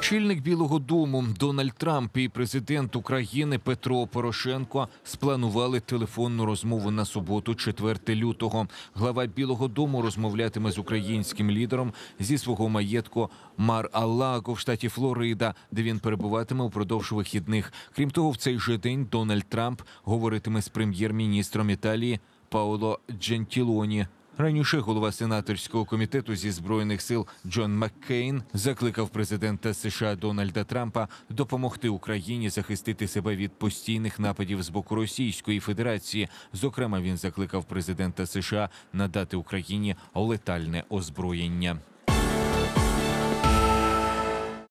Очільник Білого Дому Дональд Трамп і президент України Петро Порошенко спланували телефонну розмову на суботу, 4 лютого. Глава Білого Дому розмовлятиме з українським лідером зі свого маєтку Мар Алаго в штаті Флорида, де він перебуватиме упродовж вихідних. Крім того, в цей же день Дональд Трамп говоритиме з прем'єр-міністром Італії Пауло Джентілоні. Раніше голова сенаторського комітету зі збройних сил Джон Маккейн закликав президента США Дональда Трампа допомогти Україні захистити себе від постійних нападів з боку Російської Федерації. Зокрема, він закликав президента США надати Україні летальне озброєння.